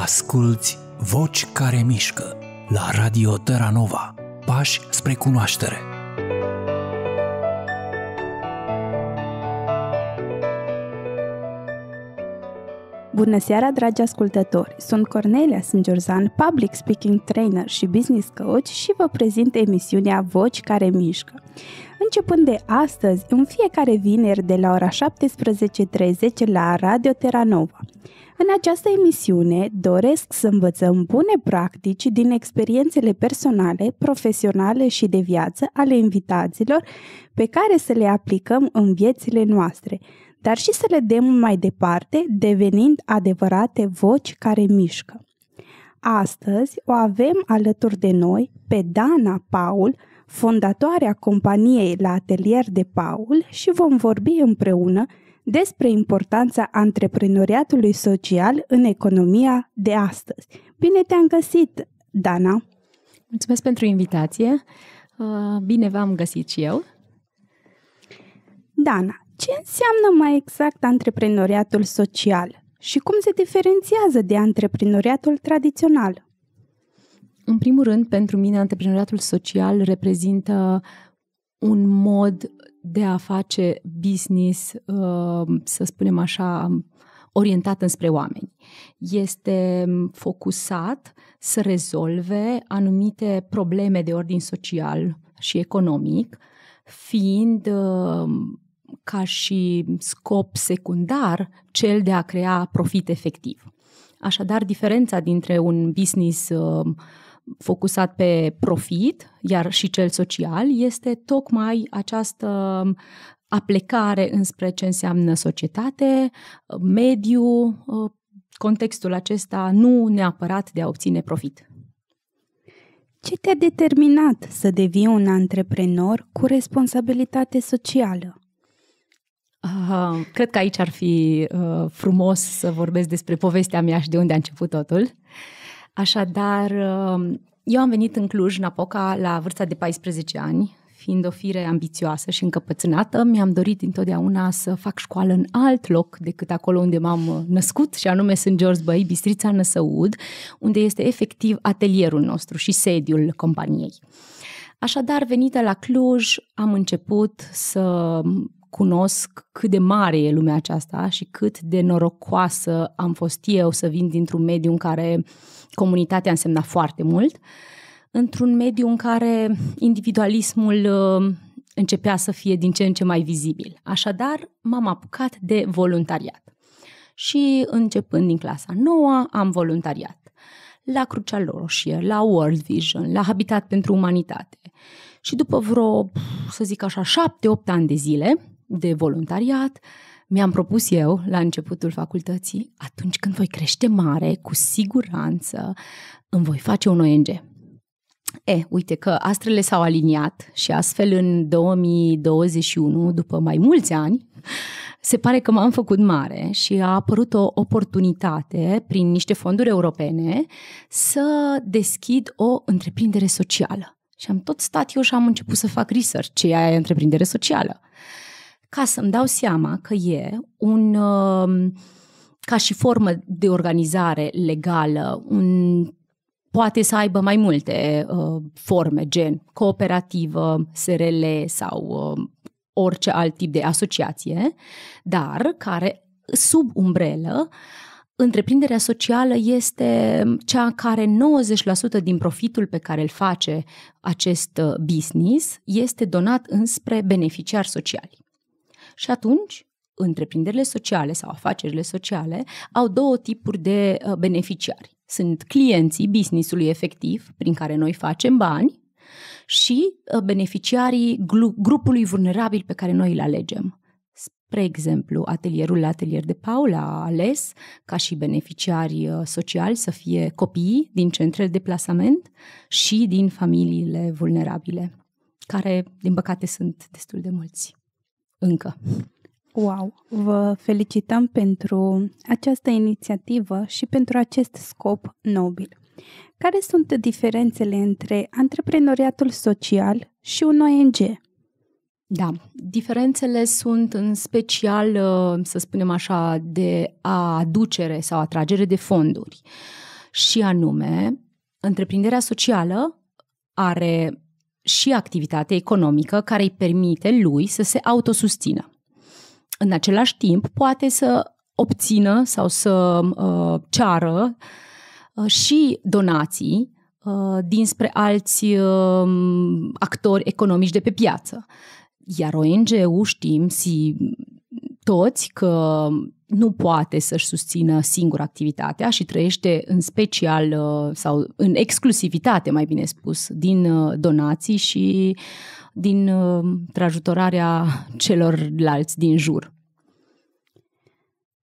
Asculți Voci care mișcă la Radio Terra Nova. Pași spre cunoaștere. Bună seara, dragi ascultători! Sunt Cornelia Sângiorzan, public speaking trainer și business coach și vă prezint emisiunea Voci care mișcă. Începând de astăzi, în fiecare vineri de la ora 17.30 la Radio Terra Nova. În această emisiune doresc să învățăm bune practici din experiențele personale, profesionale și de viață ale invitaților pe care să le aplicăm în viețile noastre, dar și să le dăm mai departe, devenind adevărate voci care mișcă. Astăzi o avem alături de noi pe Dana Paul, fondatoarea companiei la Atelier de Paul și vom vorbi împreună despre importanța antreprenoriatului social în economia de astăzi. Bine te-am găsit, Dana! Mulțumesc pentru invitație! Uh, bine v-am găsit și eu! Dana, ce înseamnă mai exact antreprenoriatul social și cum se diferențiază de antreprenoriatul tradițional? În primul rând, pentru mine, antreprenoriatul social reprezintă un mod de a face business, uh, să spunem așa, orientat înspre oameni. Este um, focusat să rezolve anumite probleme de ordin social și economic, fiind um, ca și scop secundar cel de a crea profit efectiv. Așadar, diferența dintre un business um, focusat pe profit, iar și cel social, este tocmai această um, aplecare înspre ce înseamnă societate, um, mediu, uh, contextul acesta nu neapărat de a obține profit. Ce te-a determinat să devii un antreprenor cu responsabilitate socială? Uh, cred că aici ar fi uh, frumos să vorbesc despre povestea mea și de unde a început totul. Uh, Așadar, um, eu am venit în Cluj-Napoca la vârsta de 14 ani, fiind o fire ambițioasă și încăpățânată, mi-am dorit întotdeauna să fac școală în alt loc decât acolo unde m-am uh, născut, și anume St. George Bay, Bistrița Năsăud, unde este efectiv atelierul nostru și sediul companiei. Așadar, venită la Cluj, am început să cunosc cât de mare e lumea aceasta și cât de norocoasă am fost eu să vin dintr-un mediu în care comunitatea însemna foarte mult, într-un mediu în care individualismul uh, începea să fie din ce în ce mai vizibil. Așadar, m-am apucat de voluntariat. Și începând din clasa 9, am voluntariat la Crucea Roșie, la World Vision, la Habitat pentru Umanitate. Și după vreo, să zic așa, șapte-opt ani de zile, de voluntariat, mi-am propus eu la începutul facultății, atunci când voi crește mare, cu siguranță îmi voi face un ONG. E, uite că astrele s-au aliniat și astfel în 2021, după mai mulți ani, se pare că m-am făcut mare și a apărut o oportunitate prin niște fonduri europene să deschid o întreprindere socială. Și am tot stat eu și am început să fac research, ce e aia întreprindere socială ca să-mi dau seama că e un, um, ca și formă de organizare legală, un poate să aibă mai multe uh, forme, gen cooperativă, SRL sau uh, orice alt tip de asociație, dar care sub umbrelă întreprinderea socială este cea care 90% din profitul pe care îl face acest uh, business este donat înspre beneficiari sociali. Și atunci, întreprinderile sociale sau afacerile sociale au două tipuri de uh, beneficiari. Sunt clienții businessului efectiv, prin care noi facem bani, și uh, beneficiarii grupului vulnerabil pe care noi îl alegem. Spre exemplu, atelierul la atelier de Paula a ales ca și beneficiari uh, sociali să fie copiii din centrele de plasament și din familiile vulnerabile, care, din păcate, sunt destul de mulți. Încă. Wow! Vă felicităm pentru această inițiativă și pentru acest scop nobil. Care sunt diferențele între antreprenoriatul social și un ONG? Da, diferențele sunt în special, uh, să spunem așa, de aducere sau atragere de fonduri. Și anume, întreprinderea socială are și activitate economică care îi permite lui să se autosustină. În același timp, poate să obțină sau să uh, ceară uh, și donații uh, dinspre alți uh, actori economici de pe piață. Iar ONG-ul, știm, si toți că nu poate să-și susțină singur activitatea și trăiește în special uh, sau în exclusivitate, mai bine spus, din uh, donații și din uh, trajutorarea celorlalți din jur.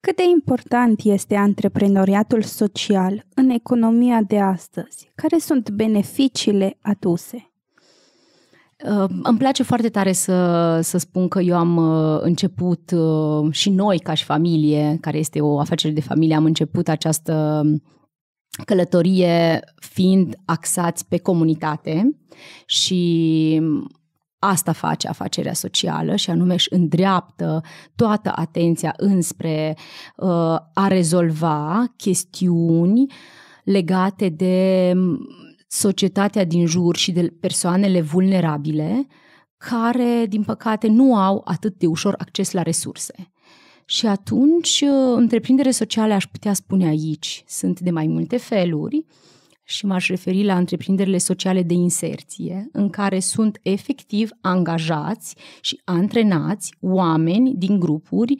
Cât de important este antreprenoriatul social în economia de astăzi? Care sunt beneficiile aduse? Îmi place foarte tare să, să spun că eu am uh, început uh, și noi ca și familie, care este o afacere de familie, am început această călătorie fiind axați pe comunitate și asta face afacerea socială și anume își îndreaptă toată atenția înspre uh, a rezolva chestiuni legate de societatea din jur și de persoanele vulnerabile care, din păcate, nu au atât de ușor acces la resurse. Și atunci, uh, întreprindere sociale, aș putea spune aici, sunt de mai multe feluri și m-aș referi la întreprinderile sociale de inserție, în care sunt efectiv angajați și antrenați oameni din grupuri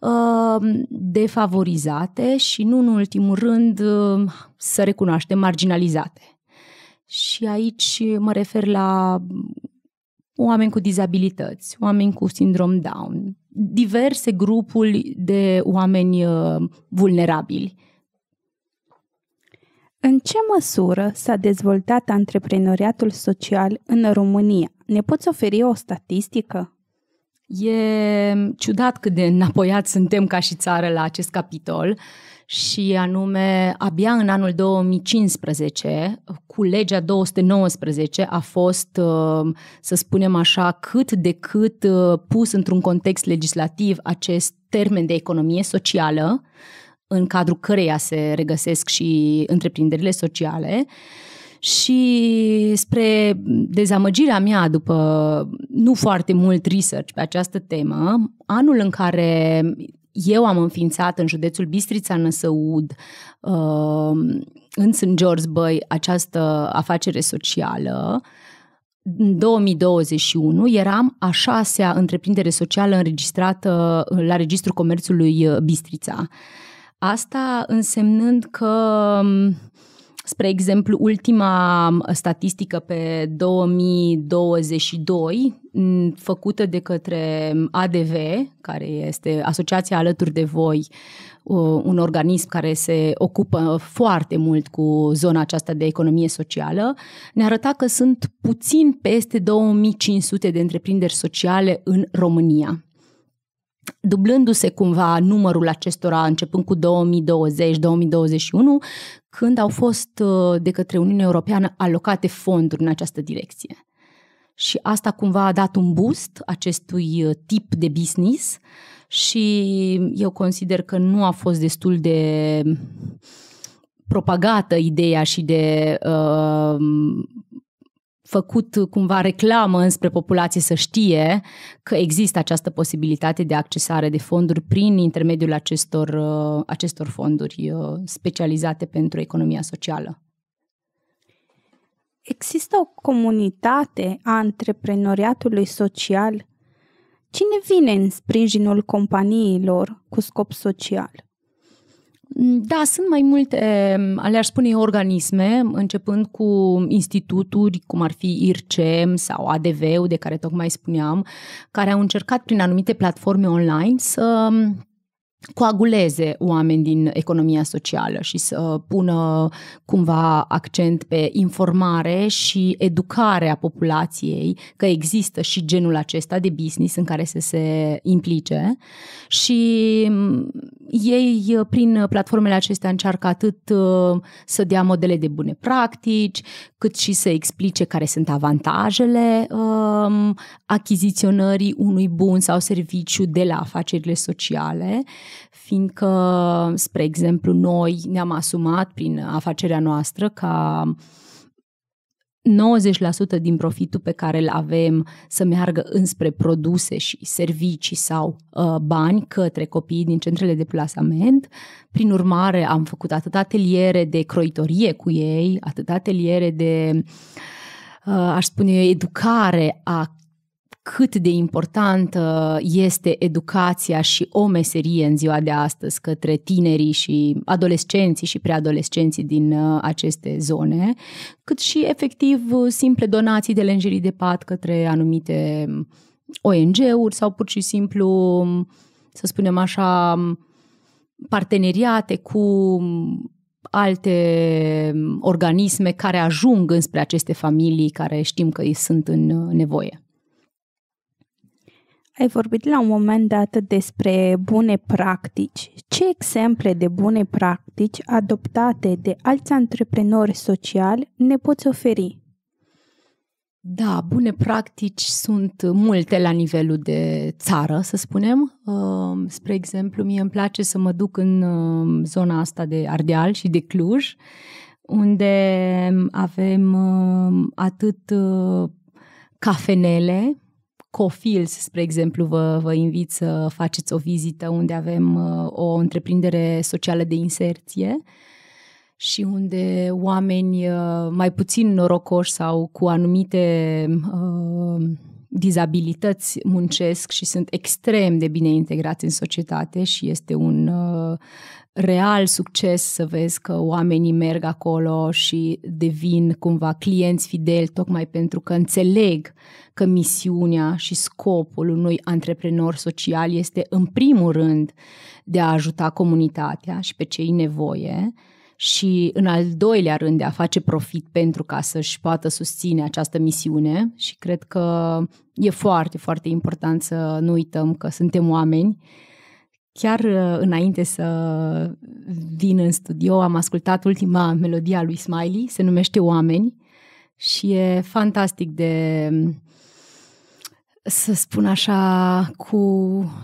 uh, defavorizate și, nu în ultimul rând, uh, să recunoaștem, marginalizate. Și aici mă refer la oameni cu dizabilități, oameni cu sindrom Down, diverse grupuri de oameni uh, vulnerabili. În ce măsură s-a dezvoltat antreprenoriatul social în România? Ne poți oferi o statistică? E ciudat cât de înapoiat suntem ca și țară la acest capitol. Uh, și anume abia în anul 2015, cu legea 219, a fost, uh, să spunem așa, cât de cât uh, pus într-un context legislativ acest termen de economie socială, în cadrul căreia se regăsesc și întreprinderile sociale. Și spre dezamăgirea mea după nu foarte mult research pe această temă, anul în care eu am înființat în județul Bistrița Năsăud, uh, în St. George Bay, această afacere socială. În 2021 eram a șasea întreprindere socială înregistrată uh, la Registrul Comerțului uh, Bistrița. Asta însemnând că um, Spre exemplu, ultima statistică pe 2022, făcută de către ADV, care este asociația alături de voi, un organism care se ocupă foarte mult cu zona aceasta de economie socială, ne arăta că sunt puțin peste 2500 de întreprinderi sociale în România dublându-se cumva numărul acestora începând cu 2020-2021, când au fost uh, de către Uniunea Europeană alocate fonduri în această direcție. Și asta cumva a dat un boost acestui uh, tip de business și eu consider că nu a fost destul de propagată ideea și de uh, făcut cumva reclamă înspre populație să știe că există această posibilitate de accesare de fonduri prin intermediul acestor, uh, acestor fonduri uh, specializate pentru economia socială. Există o comunitate a antreprenoriatului social? Cine vine în sprijinul companiilor cu scop social? Da, sunt mai multe, le-aș spune organisme, începând cu instituturi, cum ar fi IRCEM sau ADV-ul, de care tocmai spuneam, care au încercat prin anumite platforme online să coaguleze oameni din economia socială și să pună cumva accent pe informare și educarea populației că există și genul acesta de business în care să se implice și mm, ei prin platformele acestea încearcă atât uh, să dea modele de bune practici, cât și să explice care sunt avantajele um, achiziționării unui bun sau serviciu de la afacerile sociale fiindcă, spre exemplu, noi ne-am asumat prin afacerea noastră ca 90% din profitul pe care îl avem să meargă înspre produse și servicii sau uh, bani către copiii din centrele de plasament. Prin urmare, am făcut atât ateliere de croitorie cu ei, atât ateliere de, uh, aș spune eu, educare a cât de importantă este educația și o meserie în ziua de astăzi către tinerii și adolescenții și preadolescenții din uh, aceste zone, cât și efectiv simple donații de lenjerii de pat către anumite ONG-uri sau pur și simplu, să spunem așa, parteneriate cu alte organisme care ajung înspre aceste familii care știm că sunt în nevoie. Ai vorbit la un moment dat despre bune practici. Ce exemple de bune practici adoptate de alți antreprenori sociali ne poți oferi? Da, bune practici sunt multe la nivelul de țară, să spunem. Ehm, spre exemplu, mie îmi place să mă duc în ehm, zona asta de Ardeal și de Cluj, unde avem ehm, atât cafenele, Cofils, spre exemplu, vă, vă invit să faceți o vizită unde avem uh, o întreprindere socială de inserție și unde oameni uh, mai puțin norocoși sau cu anumite uh, dizabilități muncesc și sunt extrem de bine integrați în societate și este un uh, real succes să vezi că oamenii merg acolo și devin cumva clienți fideli tocmai pentru că înțeleg că misiunea și scopul unui antreprenor social este în primul rând de a ajuta comunitatea și pe cei nevoie și în al doilea rând de a face profit pentru ca să-și poată susține această misiune și cred că e foarte, foarte important să nu uităm că suntem oameni Chiar uh, înainte să vin în studio, am ascultat ultima melodie a lui Smiley, se numește Oameni și e fantastic de, mm, să spun așa, cu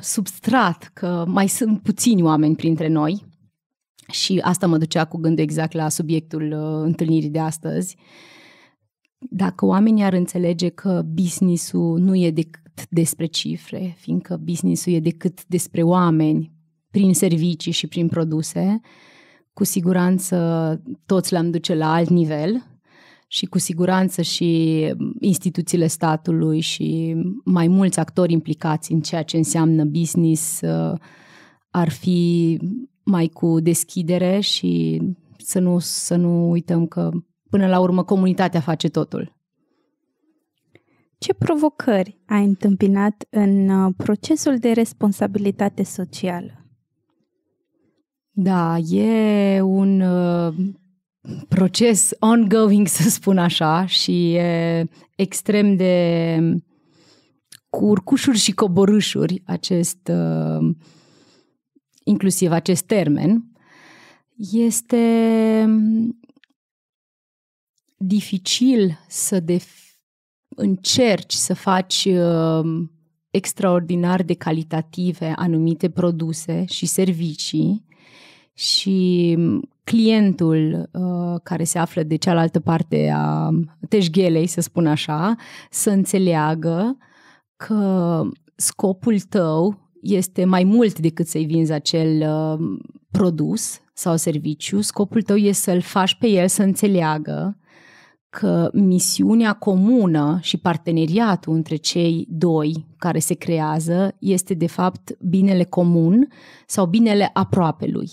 substrat, că mai sunt puțini oameni printre noi și asta mă ducea cu gândul exact la subiectul uh, întâlnirii de astăzi. Dacă oamenii ar înțelege că business-ul nu e de decât despre cifre, fiindcă businessul e decât despre oameni prin servicii și prin produse, cu siguranță toți le-am duce la alt nivel și cu siguranță și instituțiile statului și mai mulți actori implicați în ceea ce înseamnă business uh, ar fi mai cu deschidere și să nu, să nu uităm că până la urmă comunitatea face totul. Ce provocări ai întâmpinat în uh, procesul de responsabilitate socială? Da, e un uh, proces ongoing, să spun așa, și e extrem de curcușuri și coborâșuri acest, uh, inclusiv acest termen. Este mm, dificil să defini încerci să faci uh, extraordinar de calitative anumite produse și servicii și clientul uh, care se află de cealaltă parte a teșghelei, să spun așa, să înțeleagă că scopul tău este mai mult decât să-i vinzi acel uh, produs sau serviciu, scopul tău este să-l faci pe el să înțeleagă că misiunea comună și parteneriatul între cei doi care se creează este de fapt binele comun sau binele aproape lui.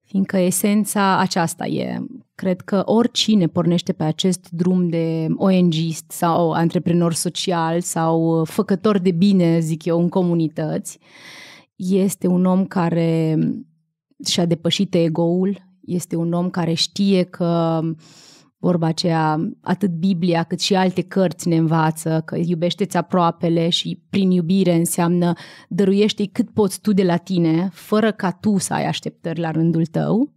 Fiindcă esența aceasta e. Cred că oricine pornește pe acest drum de ONGist sau antreprenor social sau făcător de bine, zic eu, în comunități, este un om care și-a depășit ego-ul, este un om care știe că uh, vorba aceea, atât Biblia cât și alte cărți ne învață că iubește-ți aproapele și prin iubire înseamnă dăruiește-i cât poți tu de la tine, fără ca tu să ai așteptări la rândul tău.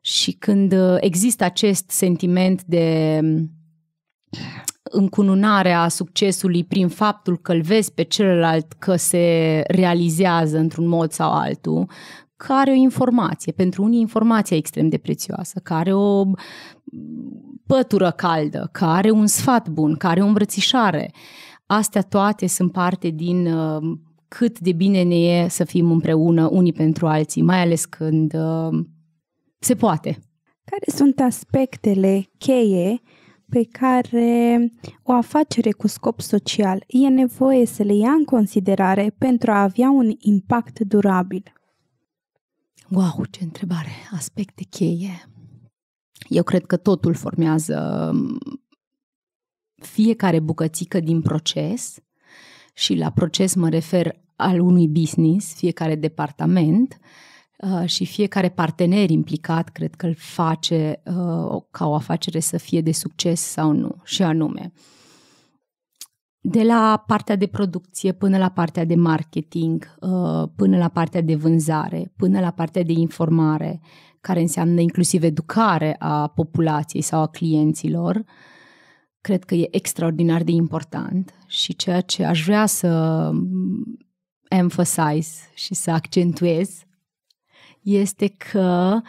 Și când uh, există acest sentiment de um, încununare a succesului prin faptul că îl vezi pe celălalt că se realizează într-un mod sau altul, că are o informație. Pentru unii informația e extrem de prețioasă, că are o pătură caldă, că are un sfat bun, că are o îmbrățișare. Astea toate sunt parte din uh, cât de bine ne e să fim împreună unii pentru alții, mai ales când uh, se poate. Care sunt aspectele cheie pe care o afacere cu scop social e nevoie să le ia în considerare pentru a avea un impact durabil? Wow, ce întrebare! Aspecte cheie. Eu cred că totul formează mm, fiecare bucățică din proces și la proces mă refer al unui business, fiecare departament uh, și fiecare partener implicat cred că îl face uh, ca o afacere să fie de succes sau nu. Și anume, de la partea de producție până la partea de marketing, uh, până la partea de vânzare, până la partea de informare, care înseamnă inclusiv educare a populației sau a clienților, cred că e extraordinar de important și ceea ce aș vrea să emphasize și să accentuez este că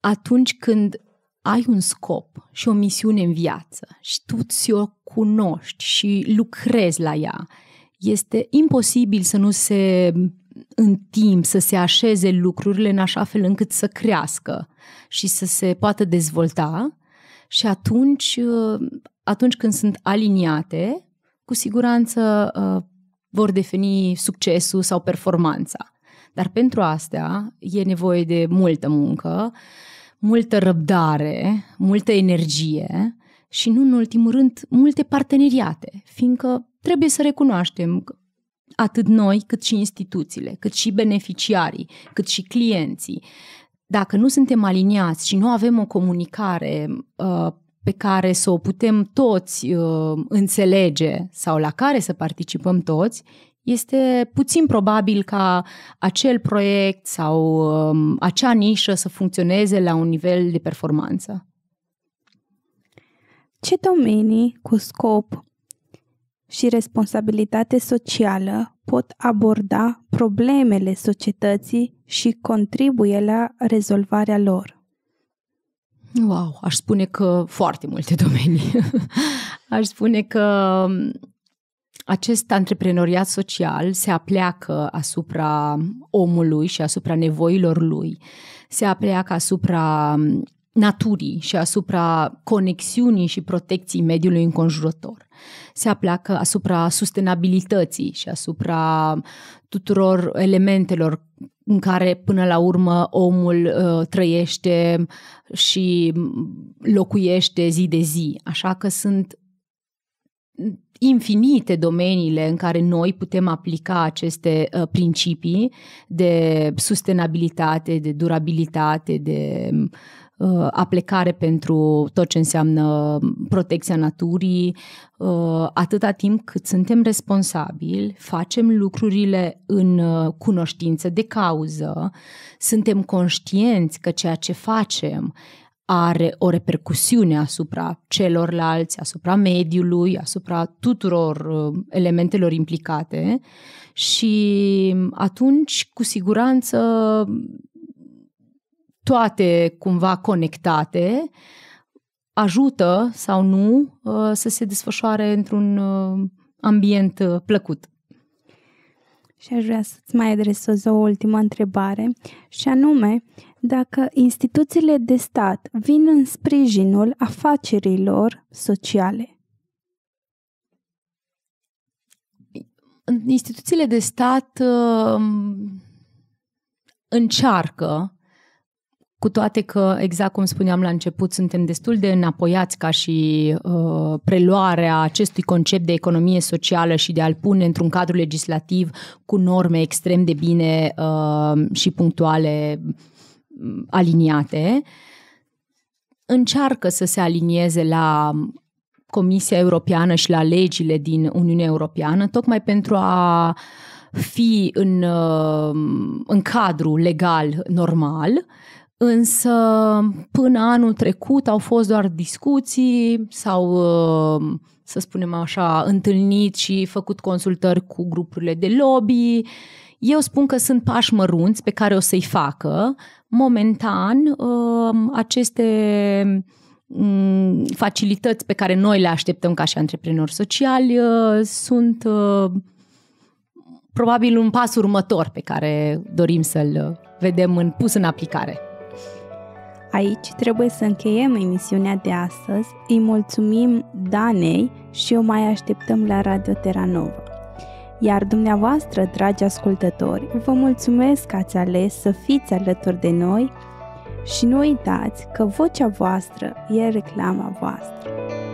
atunci când ai un scop și o misiune în viață și tu ți o cunoști și lucrezi la ea, este imposibil să nu se în timp să se așeze lucrurile în așa fel încât să crească și să se poată dezvolta și atunci, atunci când sunt aliniate, cu siguranță uh, vor defini succesul sau performanța. Dar pentru asta e nevoie de multă muncă multă răbdare, multă energie și, nu în ultimul rând, multe parteneriate, fiindcă trebuie să recunoaștem că atât noi, cât și instituțiile, cât și beneficiarii, cât și clienții, dacă nu suntem aliniați și nu avem o comunicare uh, pe care să o putem toți uh, înțelege sau la care să participăm toți, este puțin probabil ca acel proiect sau um, acea nișă să funcționeze la un nivel de performanță. Ce domenii cu scop și responsabilitate socială pot aborda problemele societății și contribuie la rezolvarea lor? Wow, aș spune că foarte multe domenii. aș spune că um, acest antreprenoriat social se apleacă asupra omului și asupra nevoilor lui, se apleacă asupra naturii și asupra conexiunii și protecției mediului înconjurător. Se apleacă asupra sustenabilității și asupra tuturor elementelor în care până la urmă omul uh, trăiește și locuiește zi de zi. Așa că sunt infinite domeniile în care noi putem aplica aceste uh, principii de sustenabilitate, de durabilitate, de mm, uh, aplicare pentru tot ce înseamnă mm, protecția naturii, uh, atâta timp cât suntem responsabili, facem lucrurile în uh, cunoștință de cauză, suntem conștienți că ceea ce facem are o repercusiune asupra celorlalți, asupra mediului, asupra tuturor uh, elementelor implicate și atunci, cu siguranță, toate cumva conectate ajută sau nu uh, să se desfășoare într-un uh, ambient plăcut și aș vrea să-ți mai adresez o ultimă întrebare, și anume, dacă instituțiile de stat vin în sprijinul afacerilor sociale. Instituțiile de stat uh, încearcă cu toate că, exact cum spuneam la început, suntem destul de înapoiați ca și uh, preluarea acestui concept de economie socială și de a-l pune într-un cadru legislativ cu norme extrem de bine uh, și punctuale mm, aliniate, încearcă să se alinieze la Comisia Europeană și la legile din Uniunea Europeană, tocmai pentru a fi în, uh, în cadru legal normal Însă, până anul trecut au fost doar discuții sau, uh, să spunem așa, întâlnit și făcut consultări cu grupurile de lobby. Eu spun că sunt pași mărunți pe care o să-i facă. Momentan, um, aceste mm, facilități pe care noi le așteptăm ca și antreprenori sociali uh, sunt uh, probabil un pas următor pe care dorim să-l vedem în, pus în aplicare. Aici trebuie să încheiem emisiunea de astăzi. Îi mulțumim Danei și o mai așteptăm la Radio Nova. Iar dumneavoastră, dragi ascultători, vă mulțumesc că ați ales să fiți alături de noi și nu uitați că vocea voastră e reclama voastră.